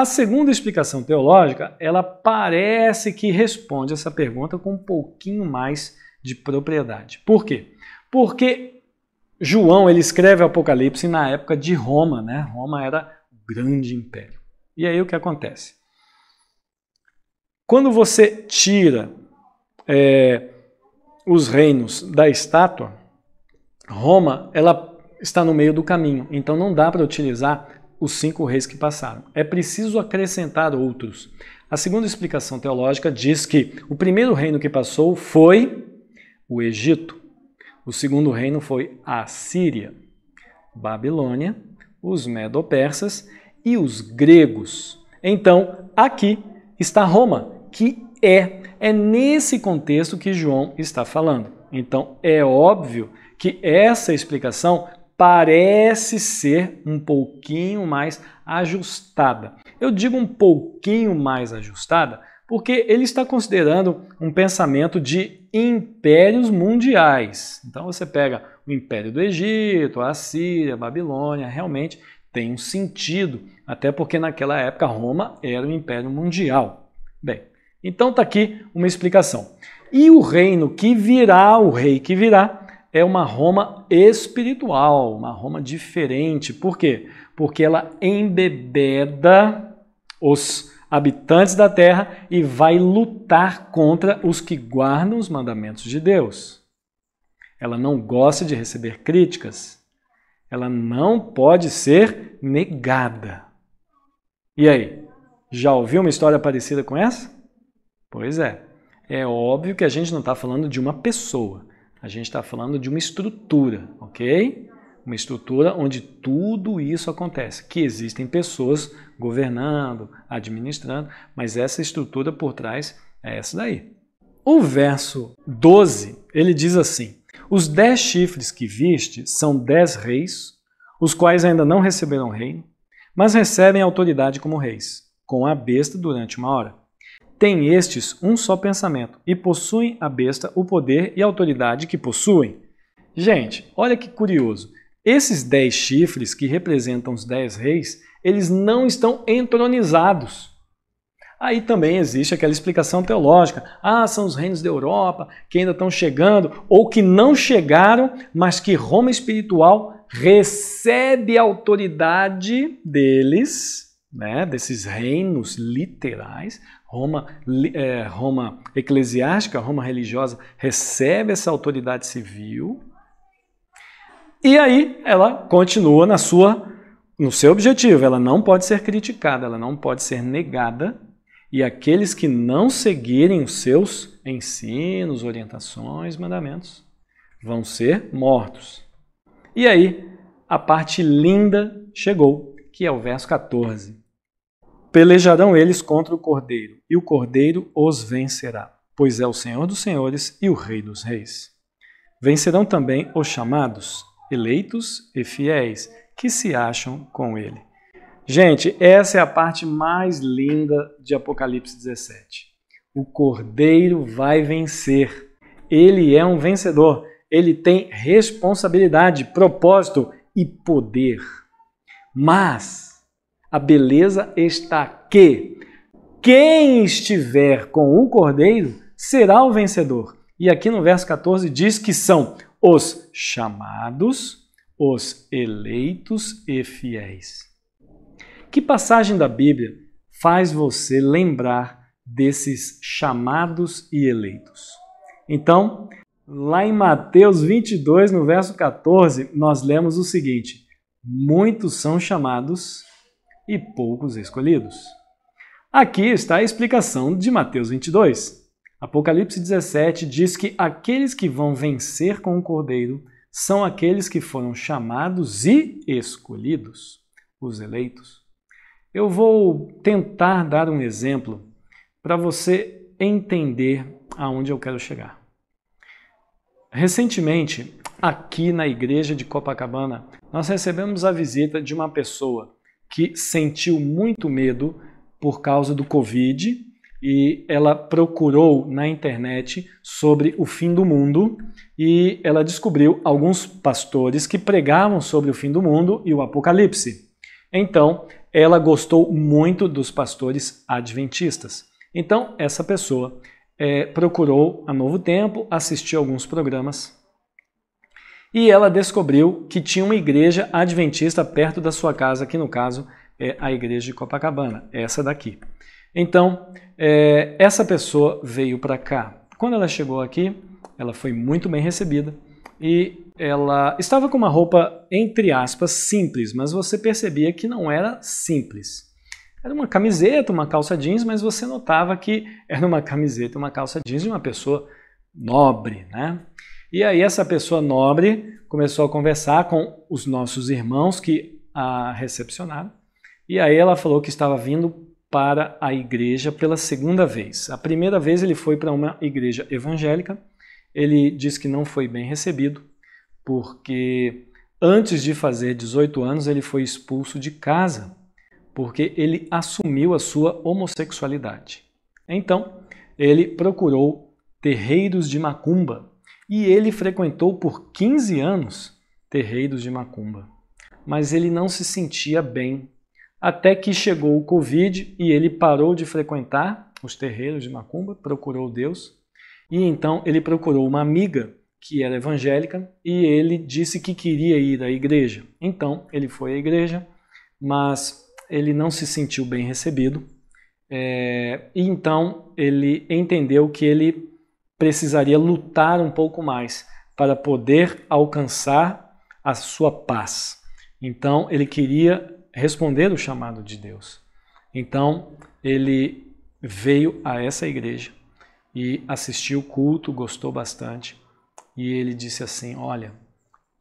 A segunda explicação teológica, ela parece que responde essa pergunta com um pouquinho mais de propriedade. Por quê? Porque João ele escreve Apocalipse na época de Roma, né? Roma era o grande império. E aí o que acontece? Quando você tira é, os reinos da estátua, Roma ela está no meio do caminho, então não dá para utilizar os cinco reis que passaram. É preciso acrescentar outros. A segunda explicação teológica diz que o primeiro reino que passou foi o Egito, o segundo reino foi a Síria, Babilônia, os Medo-Persas e os gregos. Então, aqui está Roma, que é. É nesse contexto que João está falando. Então, é óbvio que essa explicação parece ser um pouquinho mais ajustada. Eu digo um pouquinho mais ajustada porque ele está considerando um pensamento de impérios mundiais. Então você pega o Império do Egito, a Síria, a Babilônia, realmente tem um sentido, até porque naquela época Roma era um império mundial. Bem, então está aqui uma explicação. E o reino que virá, o rei que virá, é uma Roma espiritual, uma Roma diferente. Por quê? Porque ela embebeda os habitantes da terra e vai lutar contra os que guardam os mandamentos de Deus. Ela não gosta de receber críticas. Ela não pode ser negada. E aí? Já ouviu uma história parecida com essa? Pois é. É óbvio que a gente não está falando de uma pessoa. A gente está falando de uma estrutura, ok? Uma estrutura onde tudo isso acontece, que existem pessoas governando, administrando, mas essa estrutura por trás é essa daí. O verso 12, ele diz assim, Os dez chifres que viste são dez reis, os quais ainda não receberam reino, mas recebem autoridade como reis, com a besta durante uma hora têm estes um só pensamento e possuem a besta o poder e a autoridade que possuem. Gente, olha que curioso. Esses dez chifres que representam os dez reis, eles não estão entronizados. Aí também existe aquela explicação teológica. Ah, são os reinos da Europa que ainda estão chegando ou que não chegaram, mas que Roma espiritual recebe a autoridade deles, né, desses reinos literais, Roma, é, Roma eclesiástica, Roma religiosa, recebe essa autoridade civil e aí ela continua na sua, no seu objetivo. Ela não pode ser criticada, ela não pode ser negada. E aqueles que não seguirem os seus ensinos, orientações, mandamentos, vão ser mortos. E aí, a parte linda chegou, que é o verso 14. Pelejarão eles contra o cordeiro, e o cordeiro os vencerá, pois é o Senhor dos senhores e o Rei dos reis. Vencerão também os chamados, eleitos e fiéis, que se acham com ele. Gente, essa é a parte mais linda de Apocalipse 17. O cordeiro vai vencer. Ele é um vencedor. Ele tem responsabilidade, propósito e poder. Mas a beleza está que quem estiver com o cordeiro será o vencedor. E aqui no verso 14 diz que são os chamados, os eleitos e fiéis. Que passagem da Bíblia faz você lembrar desses chamados e eleitos? Então, lá em Mateus 22, no verso 14, nós lemos o seguinte: Muitos são chamados, e poucos escolhidos. Aqui está a explicação de Mateus 22. Apocalipse 17 diz que aqueles que vão vencer com o cordeiro são aqueles que foram chamados e escolhidos, os eleitos. Eu vou tentar dar um exemplo para você entender aonde eu quero chegar. Recentemente, aqui na igreja de Copacabana, nós recebemos a visita de uma pessoa que sentiu muito medo por causa do Covid e ela procurou na internet sobre o fim do mundo e ela descobriu alguns pastores que pregavam sobre o fim do mundo e o apocalipse. Então, ela gostou muito dos pastores adventistas. Então, essa pessoa é, procurou a Novo Tempo, assistiu alguns programas e ela descobriu que tinha uma igreja adventista perto da sua casa, que no caso é a igreja de Copacabana, essa daqui. Então, é, essa pessoa veio para cá. Quando ela chegou aqui, ela foi muito bem recebida e ela estava com uma roupa, entre aspas, simples, mas você percebia que não era simples. Era uma camiseta, uma calça jeans, mas você notava que era uma camiseta, uma calça jeans de uma pessoa nobre, né? E aí essa pessoa nobre começou a conversar com os nossos irmãos que a recepcionaram. E aí ela falou que estava vindo para a igreja pela segunda vez. A primeira vez ele foi para uma igreja evangélica. Ele disse que não foi bem recebido, porque antes de fazer 18 anos ele foi expulso de casa, porque ele assumiu a sua homossexualidade. Então, ele procurou terreiros de macumba e ele frequentou por 15 anos terreiros de macumba. Mas ele não se sentia bem. Até que chegou o Covid e ele parou de frequentar os terreiros de macumba, procurou Deus. E então ele procurou uma amiga que era evangélica e ele disse que queria ir à igreja. Então ele foi à igreja, mas ele não se sentiu bem recebido. É, e então ele entendeu que ele precisaria lutar um pouco mais para poder alcançar a sua paz. Então, ele queria responder o chamado de Deus. Então, ele veio a essa igreja e assistiu o culto, gostou bastante. E ele disse assim: Olha,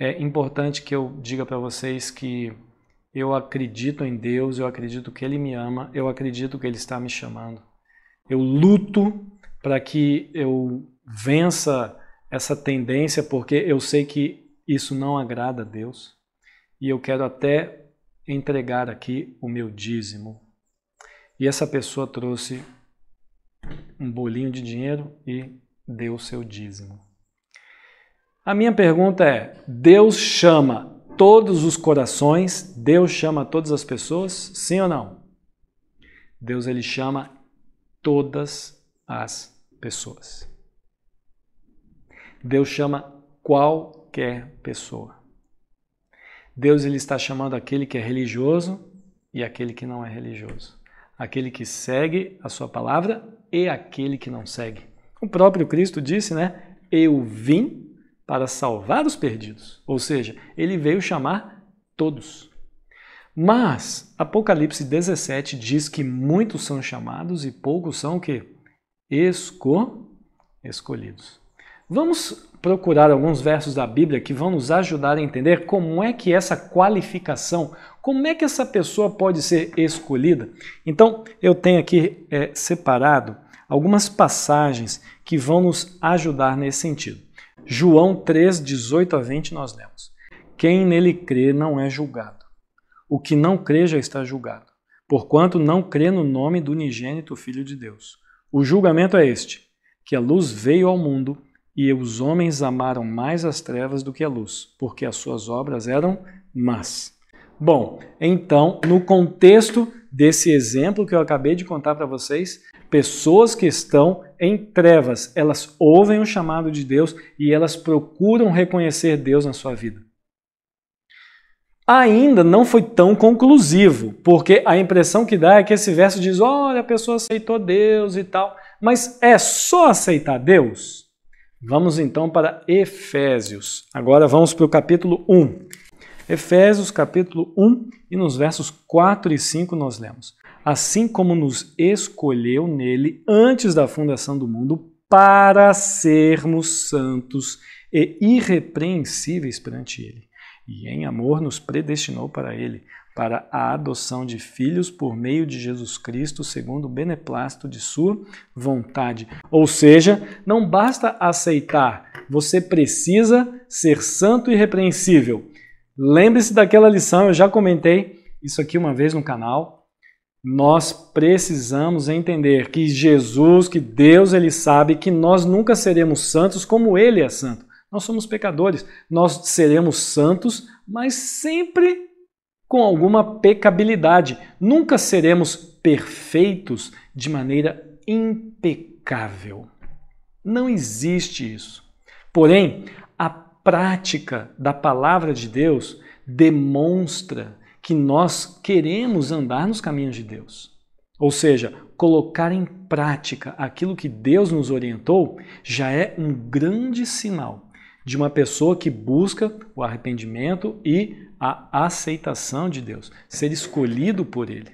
é importante que eu diga para vocês que eu acredito em Deus, eu acredito que Ele me ama, eu acredito que Ele está me chamando. Eu luto para que eu vença essa tendência, porque eu sei que isso não agrada a Deus e eu quero até entregar aqui o meu dízimo. E essa pessoa trouxe um bolinho de dinheiro e deu o seu dízimo. A minha pergunta é: Deus chama todos os corações? Deus chama todas as pessoas? Sim ou não? Deus ele chama todas as pessoas pessoas. Deus chama qualquer pessoa. Deus ele está chamando aquele que é religioso e aquele que não é religioso. Aquele que segue a sua palavra e aquele que não segue. O próprio Cristo disse, né? Eu vim para salvar os perdidos. Ou seja, ele veio chamar todos. Mas Apocalipse 17 diz que muitos são chamados e poucos são o quê? esco, escolhidos. Vamos procurar alguns versos da Bíblia que vão nos ajudar a entender como é que essa qualificação, como é que essa pessoa pode ser escolhida. Então, eu tenho aqui é, separado algumas passagens que vão nos ajudar nesse sentido. João 3, 18 a 20, nós lemos: Quem nele crê não é julgado. O que não crê já está julgado, porquanto não crê no nome do unigênito Filho de Deus. O julgamento é este: que a luz veio ao mundo e os homens amaram mais as trevas do que a luz, porque as suas obras eram más. Bom, então, no contexto desse exemplo que eu acabei de contar para vocês, pessoas que estão em trevas, elas ouvem o chamado de Deus e elas procuram reconhecer Deus na sua vida ainda não foi tão conclusivo, porque a impressão que dá é que esse verso diz: olha, a pessoa aceitou Deus e tal, mas é só aceitar Deus? Vamos então para Efésios. Agora vamos para o capítulo 1. Efésios, capítulo 1, e nos versos 4 e 5 nós lemos: Assim como nos escolheu nele antes da fundação do mundo, para sermos santos e irrepreensíveis perante ele e em amor nos predestinou para ele, para a adoção de filhos por meio de Jesus Cristo, segundo o beneplácito de sua vontade. Ou seja, não basta aceitar, você precisa ser santo e repreensível. Lembre-se daquela lição, eu já comentei isso aqui uma vez no canal. Nós precisamos entender que Jesus, que Deus, ele sabe que nós nunca seremos santos como ele é santo. Nós somos pecadores, nós seremos santos, mas sempre com alguma pecabilidade. Nunca seremos perfeitos de maneira impecável. Não existe isso. Porém, a prática da palavra de Deus demonstra que nós queremos andar nos caminhos de Deus. Ou seja, colocar em prática aquilo que Deus nos orientou já é um grande sinal de uma pessoa que busca o arrependimento e a aceitação de Deus, ser escolhido por Ele.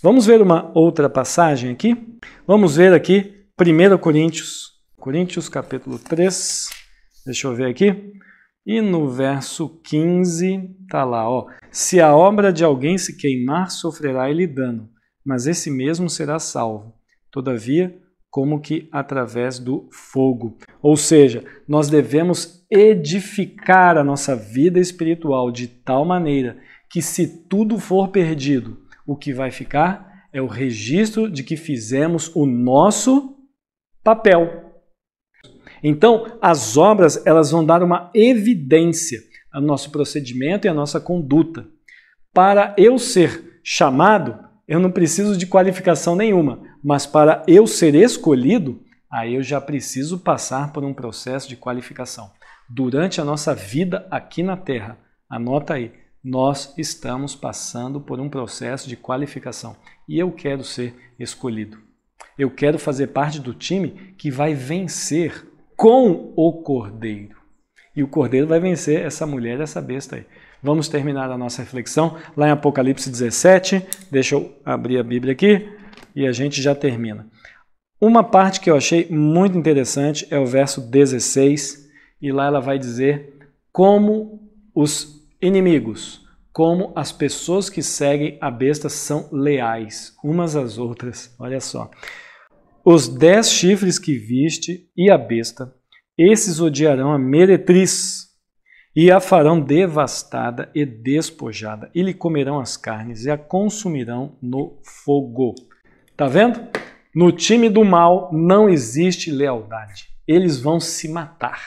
Vamos ver uma outra passagem aqui? Vamos ver aqui 1 Coríntios, Coríntios capítulo 3, deixa eu ver aqui. E no verso 15, tá lá, ó. Se a obra de alguém se queimar, sofrerá ele dano, mas esse mesmo será salvo. Todavia, como que através do fogo. Ou seja, nós devemos edificar a nossa vida espiritual de tal maneira que, se tudo for perdido, o que vai ficar é o registro de que fizemos o nosso papel. Então, as obras elas vão dar uma evidência ao nosso procedimento e à nossa conduta. Para eu ser chamado, eu não preciso de qualificação nenhuma, mas para eu ser escolhido, aí eu já preciso passar por um processo de qualificação durante a nossa vida aqui na Terra. Anota aí, nós estamos passando por um processo de qualificação e eu quero ser escolhido. Eu quero fazer parte do time que vai vencer com o Cordeiro. E o Cordeiro vai vencer essa mulher, essa besta aí. Vamos terminar a nossa reflexão lá em Apocalipse 17. Deixa eu abrir a Bíblia aqui e a gente já termina. Uma parte que eu achei muito interessante é o verso 16 e lá ela vai dizer como os inimigos, como as pessoas que seguem a besta são leais umas às outras. Olha só. Os dez chifres que viste e a besta, esses odiarão a meretriz e a farão devastada e despojada, e lhe comerão as carnes e a consumirão no fogo. Tá vendo? No time do mal não existe lealdade. Eles vão se matar.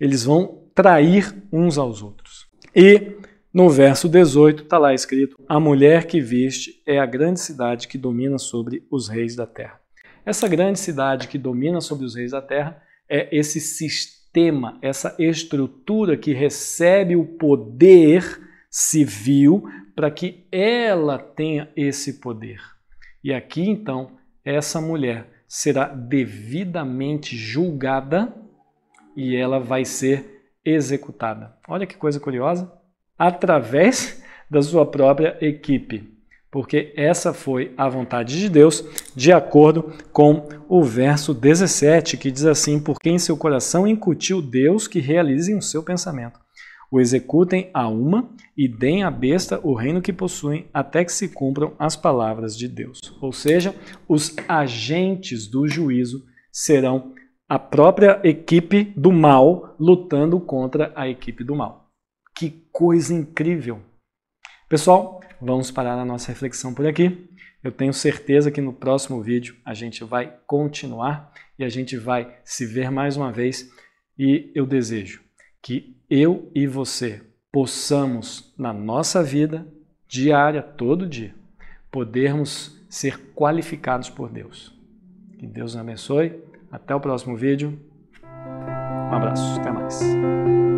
Eles vão trair uns aos outros. E no verso 18 está lá escrito: A mulher que viste é a grande cidade que domina sobre os reis da terra. Essa grande cidade que domina sobre os reis da terra é esse sistema, essa estrutura que recebe o poder civil para que ela tenha esse poder. E aqui então, essa mulher será devidamente julgada e ela vai ser executada. Olha que coisa curiosa! Através da sua própria equipe, porque essa foi a vontade de Deus, de acordo com o verso 17, que diz assim: Porque em seu coração incutiu Deus que realizem o seu pensamento. O executem a uma e deem à besta o reino que possuem, até que se cumpram as palavras de Deus. Ou seja, os agentes do juízo serão a própria equipe do mal lutando contra a equipe do mal. Que coisa incrível! Pessoal, vamos parar a nossa reflexão por aqui. Eu tenho certeza que no próximo vídeo a gente vai continuar e a gente vai se ver mais uma vez. E eu desejo que eu e você possamos, na nossa vida diária, todo dia, podermos ser qualificados por Deus. Que Deus nos abençoe até o próximo vídeo. Um abraço, até mais.